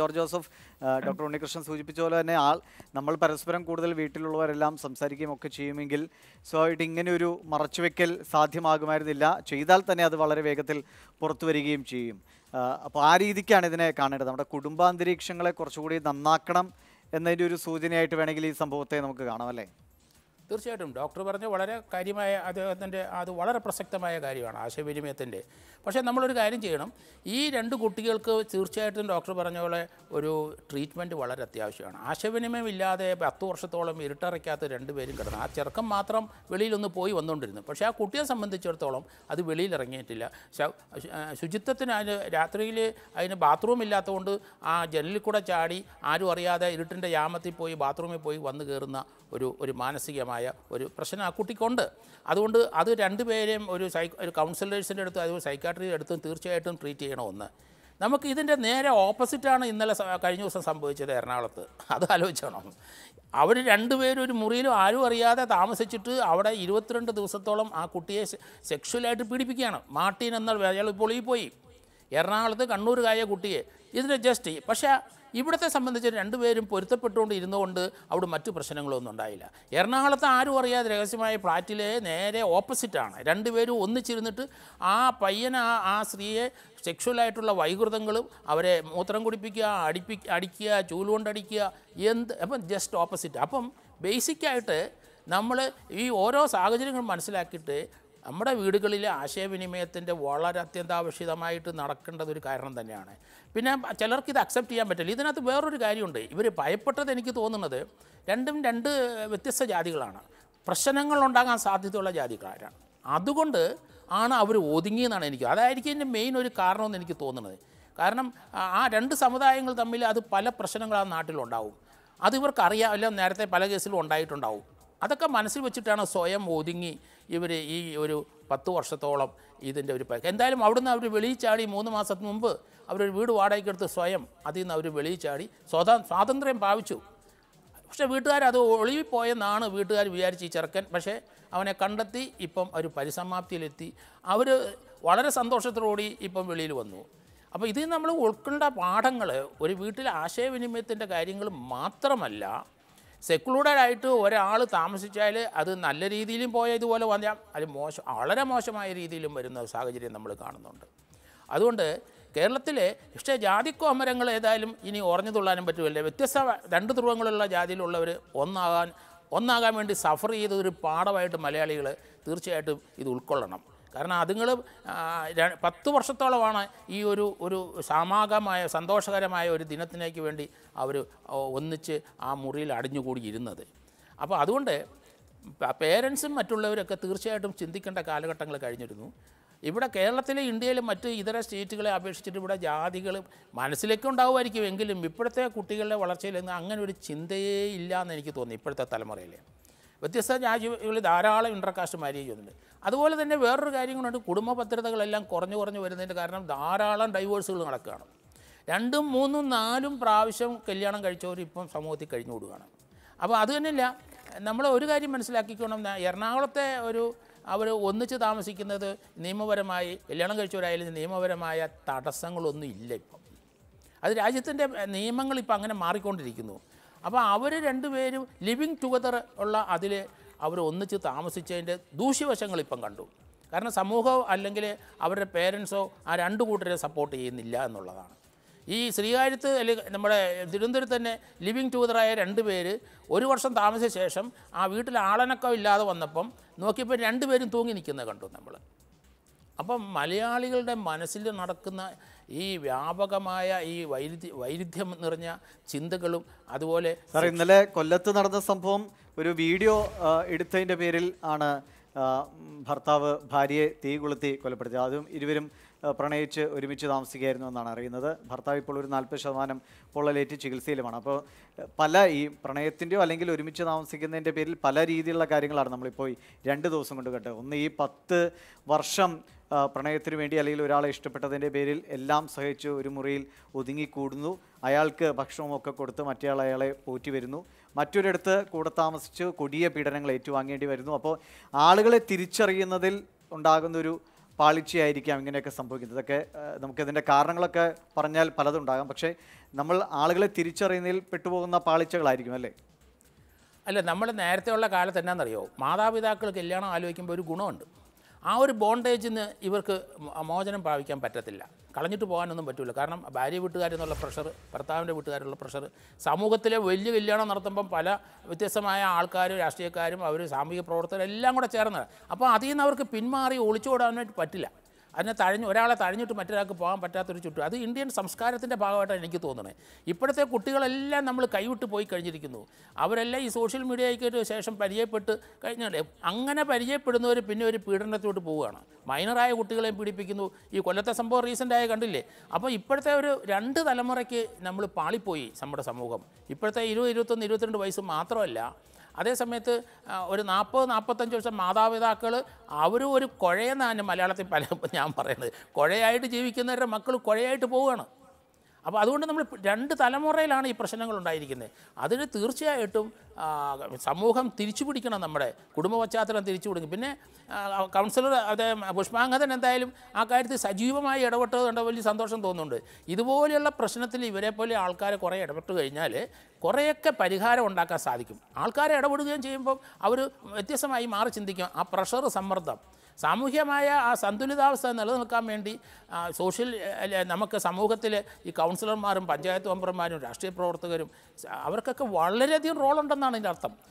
George Joseph doctor Unnikrishnan സൂചിപ്പിച്ച പോലെ തന്നെ ആൾ നമ്മൾ പരസ്പരം കൂടുതൽ വീട്ടിലുള്ളവരെല്ലാം സംസാരിക്കുകയും ഒക്കെ ചെയ്യുമെങ്കിൽ സ്വാഭാവികമായിട്ട് ഇങ്ങനെ ഒരു മറച്ചുവെക്കൽ സാധ്യമാകുമായിരുന്നില്ല ചെയ്താൽ തന്നെ അത് വളരെ വേഗത്തിൽ പുറത്തു വരികയും ചെയ്യും അപ്പോൾ ആ രീതിക്കാണ് ഇതിനെ കാണേണ്ടത് നമ്മുടെ കുടുംബാന്തരീക്ഷങ്ങളെ കുറച്ചുകൂടി നന്നാക്കണം എന്നതിൻ്റെ ഒരു സൂചനയായിട്ട് വേണമെങ്കിൽ ഈ സംഭവത്തെ നമുക്ക് കാണാം അല്ലേ തീർച്ചയായിട്ടും ഡോക്ടർ പറഞ്ഞ വളരെ കാര്യമായ അദ്ദേഹത്തിൻ്റെ അത് വളരെ പ്രസക്തമായ കാര്യമാണ് ആശയവിനിമയത്തിൻ്റെ പക്ഷേ നമ്മളൊരു കാര്യം ചെയ്യണം ഈ രണ്ട് കുട്ടികൾക്ക് തീർച്ചയായിട്ടും ഡോക്ടർ പറഞ്ഞ പോലെ ഒരു ട്രീറ്റ്മെൻറ്റ് വളരെ അത്യാവശ്യമാണ് ആശയവിനിമയം ഇല്ലാതെ പത്ത് വർഷത്തോളം ഇരുട്ടറയ്ക്കാത്ത പേരും കിടന്നു ആ ചെറുക്കം മാത്രം വെളിയിലൊന്ന് പോയി വന്നുകൊണ്ടിരുന്നു പക്ഷേ ആ കുട്ടിയെ സംബന്ധിച്ചിടത്തോളം അത് വെളിയിൽ ഇറങ്ങിയിട്ടില്ല ശുചിത്വത്തിന് അതിന് രാത്രിയിൽ അതിന് ബാത്റൂം ഇല്ലാത്തതുകൊണ്ട് ആ ജനലിൽ കൂടെ ചാടി ആരും അറിയാതെ ഇരുട്ടിൻ്റെ യാമത്തിൽ പോയി ബാത്റൂമിൽ പോയി വന്നു കയറുന്ന ഒരു ഒരു മാനസികമായ ഗുരുതരമായ ഒരു പ്രശ്നം ആ കുട്ടിക്കുണ്ട് അതുകൊണ്ട് അത് രണ്ടുപേരെയും ഒരു സൈ ഒരു കൗൺസിലേഴ്സിൻ്റെ അടുത്തും അതുപോലെ സൈക്കാട്രിയുടെ അടുത്തും തീർച്ചയായിട്ടും ട്രീറ്റ് ചെയ്യണമെന്ന് നമുക്ക് ഇതിൻ്റെ നേരെ ഓപ്പോസിറ്റാണ് ഇന്നലെ കഴിഞ്ഞ ദിവസം സംഭവിച്ചത് എറണാകുളത്ത് അത് ആലോചിച്ചണം അവർ രണ്ടുപേരും ഒരു മുറിയിലും ആരും അറിയാതെ താമസിച്ചിട്ട് അവിടെ ഇരുപത്തിരണ്ട് ദിവസത്തോളം ആ കുട്ടിയെ സെക്ഷലായിട്ട് പീഡിപ്പിക്കുകയാണ് മാർട്ടിൻ എന്നാൽ അയാൾ പൊളിയിൽ പോയി എറണാകുളത്ത് കണ്ണൂർ കായ കുട്ടിയെ ഇതിന് ജസ്റ്റ് പക്ഷേ ഇവിടുത്തെ സംബന്ധിച്ച് രണ്ടുപേരും പൊരുത്തപ്പെട്ടുകൊണ്ട് ഇരുന്നുകൊണ്ട് അവിടെ മറ്റു പ്രശ്നങ്ങളൊന്നും ഉണ്ടായില്ല എറണാകുളത്ത് ആരും അറിയാതെ രഹസ്യമായ ഫ്ലാറ്റിലെ നേരെ ഓപ്പോസിറ്റാണ് രണ്ടുപേരും ഒന്നിച്ചിരുന്നിട്ട് ആ പയ്യൻ ആ ആ സ്ത്രീയെ സെക്ഷുവലായിട്ടുള്ള വൈകൃതങ്ങളും അവരെ മൂത്രം കുടിപ്പിക്കുക അടിപ്പി അടിക്കുക ചൂലുകൊണ്ടടിക്കുക എന്ത് അപ്പം ജസ്റ്റ് ഓപ്പോസിറ്റ് അപ്പം ബേസിക്കായിട്ട് നമ്മൾ ഈ ഓരോ സാഹചര്യങ്ങളും മനസ്സിലാക്കിയിട്ട് നമ്മുടെ വീടുകളിലെ ആശയവിനിമയത്തിൻ്റെ വളരെ അത്യന്താപേക്ഷിതമായിട്ട് നടക്കേണ്ടത് ഒരു കാരണം തന്നെയാണ് പിന്നെ ചിലർക്ക് ഇത് അക്സെപ്റ്റ് ചെയ്യാൻ പറ്റില്ല ഇതിനകത്ത് വേറൊരു കാര്യമുണ്ട് ഇവർ ഭയപ്പെട്ടത് എനിക്ക് തോന്നുന്നത് രണ്ടും രണ്ട് വ്യത്യസ്ത ജാതികളാണ് പ്രശ്നങ്ങൾ ഉണ്ടാകാൻ സാധ്യതയുള്ള ജാതിക്കാരാണ് അതുകൊണ്ട് ആണ് അവർ ഒതുങ്ങിയെന്നാണ് എനിക്ക് അതായിരിക്കും എൻ്റെ മെയിൻ ഒരു കാരണമെന്ന് എനിക്ക് തോന്നുന്നത് കാരണം ആ രണ്ട് സമുദായങ്ങൾ തമ്മിൽ അത് പല പ്രശ്നങ്ങൾ ആ നാട്ടിലുണ്ടാവും അത് ഇവർക്ക് അറിയാം നേരത്തെ പല കേസിലും ഉണ്ടായിട്ടുണ്ടാവും അതൊക്കെ മനസ്സിൽ വെച്ചിട്ടാണ് സ്വയം ഒതുങ്ങി ഇവർ ഈ ഒരു പത്ത് വർഷത്തോളം ഇതിൻ്റെ ഒരു എന്തായാലും അവിടുന്ന് അവർ വെളിയിച്ചാടി ചാടി മൂന്ന് മാസത്തിന് മുമ്പ് അവരൊരു വീട് വാടകയ്ക്കെടുത്ത് സ്വയം അതിൽ നിന്ന് അവർ വെളിയിച്ചാടി ചാടി സ്വതാ സ്വാതന്ത്ര്യം പാവിച്ചു പക്ഷേ വീട്ടുകാർ അത് ഒളിവിപ്പോയെന്നാണ് വീട്ടുകാർ വിചാരിച്ച് ഈ ചെറുക്കൻ പക്ഷേ അവനെ കണ്ടെത്തി ഇപ്പം ഒരു പരിസമാപ്തിയിലെത്തി അവർ വളരെ സന്തോഷത്തോടുകൂടി ഇപ്പം വെളിയിൽ വന്നു അപ്പോൾ ഇതിൽ നമ്മൾ ഉൾക്കൊണ്ട പാഠങ്ങൾ ഒരു വീട്ടിലെ ആശയവിനിമയത്തിൻ്റെ കാര്യങ്ങൾ മാത്രമല്ല സെക്ലൂഡഡ് ആയിട്ട് ഒരാൾ താമസിച്ചാൽ അത് നല്ല രീതിയിലും പോയ ഇതുപോലെ വന്നാൽ അത് മോശം വളരെ മോശമായ രീതിയിലും വരുന്ന സാഹചര്യം നമ്മൾ കാണുന്നുണ്ട് അതുകൊണ്ട് കേരളത്തിലെ പക്ഷേ ജാതിക്കോമരങ്ങൾ ഏതായാലും ഇനി ഉറഞ്ഞു തുള്ളാനും പറ്റുമല്ല വ്യത്യസ്ത രണ്ട് ധ്രുവങ്ങളുള്ള ജാതിയിലുള്ളവർ ഒന്നാകാൻ ഒന്നാകാൻ വേണ്ടി സഫർ ചെയ്തൊരു പാഠമായിട്ട് മലയാളികൾ തീർച്ചയായിട്ടും ഇത് ഉൾക്കൊള്ളണം കാരണം അതുങ്ങൾ പത്ത് വർഷത്തോളമാണ് ഈ ഒരു ഒരു സമാഗമായ സന്തോഷകരമായ ഒരു ദിനത്തിനേക്ക് വേണ്ടി അവർ ഒന്നിച്ച് ആ മുറിയിൽ അടിഞ്ഞുകൂടിയിരുന്നത് അപ്പോൾ അതുകൊണ്ട് പേരൻസും മറ്റുള്ളവരൊക്കെ തീർച്ചയായിട്ടും ചിന്തിക്കേണ്ട കാലഘട്ടങ്ങൾ കഴിഞ്ഞിരുന്നു ഇവിടെ കേരളത്തിലെ ഇന്ത്യയിലും മറ്റ് ഇതര സ്റ്റേറ്റുകളെ അപേക്ഷിച്ചിട്ട് ഇവിടെ ജാതികൾ മനസ്സിലേക്ക് ഉണ്ടാവുമായിരിക്കും എങ്കിലും ഇപ്പോഴത്തെ കുട്ടികളുടെ വളർച്ചയിൽ അങ്ങനെ ഒരു ചിന്തയേ ഇല്ല എന്ന് എനിക്ക് തോന്നി ഇപ്പോഴത്തെ തലമുറയിൽ വ്യത്യസ്ത രാജ്യങ്ങളിൽ ധാരാളം ഇൻ്റർകാസ്റ്റ് മാരേജ് വന്നിട്ടുണ്ട് അതുപോലെ തന്നെ വേറൊരു കാര്യം കൊണ്ടുണ്ട് കുടുംബ ഭദ്രതകളെല്ലാം കുറഞ്ഞു കുറഞ്ഞു വരുന്നതിൻ്റെ കാരണം ധാരാളം ഡൈവേഴ്സുകൾ നടക്കുകയാണ് രണ്ടും മൂന്നും നാലും പ്രാവശ്യം കല്യാണം കഴിച്ചവർ ഇപ്പം സമൂഹത്തിൽ കഴിഞ്ഞു കൊടുക്കുകയാണ് അപ്പോൾ അത് തന്നെയല്ല നമ്മൾ ഒരു കാര്യം മനസ്സിലാക്കിക്കണം എറണാകുളത്തെ ഒരു അവർ ഒന്നിച്ച് താമസിക്കുന്നത് നിയമപരമായി കല്യാണം കഴിച്ചവരായാലും നിയമപരമായ തടസ്സങ്ങളൊന്നും ഇല്ല ഇപ്പം അത് രാജ്യത്തിൻ്റെ നിയമങ്ങൾ ഇപ്പം അങ്ങനെ മാറിക്കൊണ്ടിരിക്കുന്നു അപ്പോൾ അവർ രണ്ടുപേരും ലിവിങ് ടുഗദർ ഉള്ള അതിൽ അവർ ഒന്നിച്ച് താമസിച്ചതിൻ്റെ ദൂഷ്യവശങ്ങൾ ഇപ്പം കണ്ടു കാരണം സമൂഹം അല്ലെങ്കിൽ അവരുടെ പേരൻസോ ആ രണ്ട് കൂട്ടരെ സപ്പോർട്ട് ചെയ്യുന്നില്ല എന്നുള്ളതാണ് ഈ ശ്രീകാര്യത്ത് അല്ലെങ്കിൽ നമ്മുടെ തിരുവനന്തപുരത്ത് തന്നെ ലിവിങ് ടൂതറായ രണ്ട് പേര് ഒരു വർഷം താമസിച്ച ശേഷം ആ വീട്ടിൽ ആളനക്കം ഇല്ലാതെ വന്നപ്പം നോക്കിയപ്പോൾ രണ്ടുപേരും തൂങ്ങി നിൽക്കുന്നത് കണ്ടു നമ്മൾ അപ്പം മലയാളികളുടെ മനസ്സിൽ നടക്കുന്ന ഈ വ്യാപകമായ ഈ വൈരുദ്ധ്യ വൈരുദ്ധ്യം നിറഞ്ഞ ചിന്തകളും അതുപോലെ സാർ ഇന്നലെ കൊല്ലത്ത് നടന്ന സംഭവം ഒരു വീഡിയോ എടുത്തതിൻ്റെ പേരിൽ ആണ് ഭർത്താവ് ഭാര്യയെ തീ കൊളുത്തി കൊലപ്പെടുത്തിയത് അതും ഇരുവരും പ്രണയിച്ച് ഒരുമിച്ച് താമസിക്കുകയായിരുന്നു എന്നാണ് അറിയുന്നത് ഭർത്താവ് ഇപ്പോൾ ഒരു നാൽപ്പത് ശതമാനം പൊള്ളലേറ്റ് ചികിത്സയിലുമാണ് അപ്പോൾ പല ഈ പ്രണയത്തിൻ്റെയോ അല്ലെങ്കിൽ ഒരുമിച്ച് താമസിക്കുന്നതിൻ്റെ പേരിൽ പല രീതിയിലുള്ള കാര്യങ്ങളാണ് നമ്മളിപ്പോൾ രണ്ട് ദിവസം കൊണ്ട് കേട്ടത് ഒന്ന് ഈ പത്ത് വർഷം പ്രണയത്തിന് വേണ്ടി അല്ലെങ്കിൽ ഒരാളെ ഇഷ്ടപ്പെട്ടതിൻ്റെ പേരിൽ എല്ലാം സഹിച്ച് ഒരു മുറിയിൽ ഒതുങ്ങിക്കൂടുന്നു അയാൾക്ക് ഭക്ഷണമൊക്കെ കൊടുത്ത് മറ്റേയാൾ അയാളെ പോറ്റി വരുന്നു മറ്റൊരിടത്ത് കൂടെ താമസിച്ച് കൊടിയ പീഡനങ്ങൾ ഏറ്റുവാങ്ങേണ്ടി വരുന്നു അപ്പോൾ ആളുകളെ തിരിച്ചറിയുന്നതിൽ ഉണ്ടാകുന്നൊരു പാളിച്ചയായിരിക്കാം ഇങ്ങനെയൊക്കെ സംഭവിക്കുന്നത് ഇതൊക്കെ നമുക്കിതിൻ്റെ കാരണങ്ങളൊക്കെ പറഞ്ഞാൽ ഉണ്ടാകാം പക്ഷേ നമ്മൾ ആളുകളെ തിരിച്ചറിയുന്നതിൽ പെട്ടുപോകുന്ന പാളിച്ചകളായിരിക്കും അല്ലേ അല്ല നമ്മൾ നേരത്തെ ഉള്ള കാലത്ത് എന്നാണെന്നറിയോ മാതാപിതാക്കൾ കല്യാണം ആലോചിക്കുമ്പോൾ ഒരു ഗുണമുണ്ട് ആ ഒരു ബോണ്ടേജിൽ നിന്ന് ഇവർക്ക് മോചനം പ്രാപിക്കാൻ പറ്റത്തില്ല കളഞ്ഞിട്ട് പോകാനൊന്നും പറ്റില്ല കാരണം ഭാര്യ വീട്ടുകാരെന്നുള്ള പ്രഷർ ഭർത്താവിൻ്റെ വീട്ടുകാരുള്ള പ്രഷർ സമൂഹത്തിലെ വലിയ കല്യാണം നടത്തുമ്പം പല വ്യത്യസ്തമായ ആൾക്കാരും രാഷ്ട്രീയക്കാരും അവർ സാമൂഹിക പ്രവർത്തകരും എല്ലാം കൂടെ ചേർന്നതാണ് അപ്പോൾ അതിൽ നിന്ന് അവർക്ക് പിന്മാറി ഒളിച്ചോടാനായിട്ട് പറ്റില്ല അതിനെ തഴഞ്ഞ് ഒരാളെ തഴഞ്ഞിട്ട് മറ്റൊരാൾക്ക് പോകാൻ പറ്റാത്തൊരു ചുറ്റും അത് ഇന്ത്യൻ സംസ്കാരത്തിൻ്റെ ഭാഗമായിട്ടാണ് എനിക്ക് തോന്നുന്നത് ഇപ്പോഴത്തെ കുട്ടികളെല്ലാം നമ്മൾ കൈവിട്ട് പോയി കഴിഞ്ഞിരിക്കുന്നു അവരെല്ലാം ഈ സോഷ്യൽ മീഡിയയ്ക്ക് ശേഷം പരിചയപ്പെട്ട് കഴിഞ്ഞാൽ അങ്ങനെ പരിചയപ്പെടുന്നവർ പിന്നെ ഒരു പീഡനത്തോട്ട് പോവുകയാണ് മൈനറായ കുട്ടികളെയും പീഡിപ്പിക്കുന്നു ഈ കൊല്ലത്തെ സംഭവം റീസെൻ്റായ കണ്ടില്ലേ അപ്പോൾ ഇപ്പോഴത്തെ ഒരു രണ്ട് തലമുറയ്ക്ക് നമ്മൾ പാളിപ്പോയി നമ്മുടെ സമൂഹം ഇപ്പോഴത്തെ ഇരുപത് ഇരുപത്തൊന്ന് ഇരുപത്തിരണ്ട് വയസ്സ് മാത്രമല്ല അതേ സമയത്ത് ഒരു നാൽപ്പത് നാൽപ്പത്തഞ്ച് വർഷം മാതാപിതാക്കൾ അവരും ഒരു കുഴയെന്നാണ് മലയാളത്തിൽ പല ഞാൻ പറയുന്നത് കുഴയായിട്ട് ജീവിക്കുന്നവരുടെ മക്കൾ കുഴയായിട്ട് പോവുകയാണ് അപ്പോൾ അതുകൊണ്ട് നമ്മൾ രണ്ട് തലമുറയിലാണ് ഈ പ്രശ്നങ്ങൾ ഉണ്ടായിരിക്കുന്നത് അതിന് തീർച്ചയായിട്ടും സമൂഹം തിരിച്ചു പിടിക്കണം നമ്മുടെ കുടുംബ പശ്ചാത്തലം തിരിച്ചു പിടിക്കും പിന്നെ കൗൺസിലർ അതെ പുഷ്പാങ്കതൻ എന്തായാലും ആ കാര്യത്തിൽ സജീവമായി ഇടപെട്ടത് കണ്ട വലിയ സന്തോഷം തോന്നുന്നുണ്ട് ഇതുപോലെയുള്ള പ്രശ്നത്തിൽ ഇവരെ പോലെ ആൾക്കാരെ കുറേ ഇടപെട്ട് കഴിഞ്ഞാൽ കുറേയൊക്കെ പരിഹാരം ഉണ്ടാക്കാൻ സാധിക്കും ആൾക്കാരെ ഇടപെടുകയും ചെയ്യുമ്പോൾ അവർ വ്യത്യസ്തമായി മാറി ചിന്തിക്കും ആ പ്രഷർ സമ്മർദ്ദം സാമൂഹ്യമായ ആ സന്തുലിതാവസ്ഥ നിലനിൽക്കാൻ വേണ്ടി സോഷ്യൽ നമുക്ക് സമൂഹത്തിൽ ഈ കൗൺസിലർമാരും പഞ്ചായത്ത് മെമ്പർമാരും രാഷ്ട്രീയ പ്രവർത്തകരും അവർക്കൊക്കെ വളരെയധികം റോളുണ്ടെന്നാണ് ഇതിൻ്റെ അർത്ഥം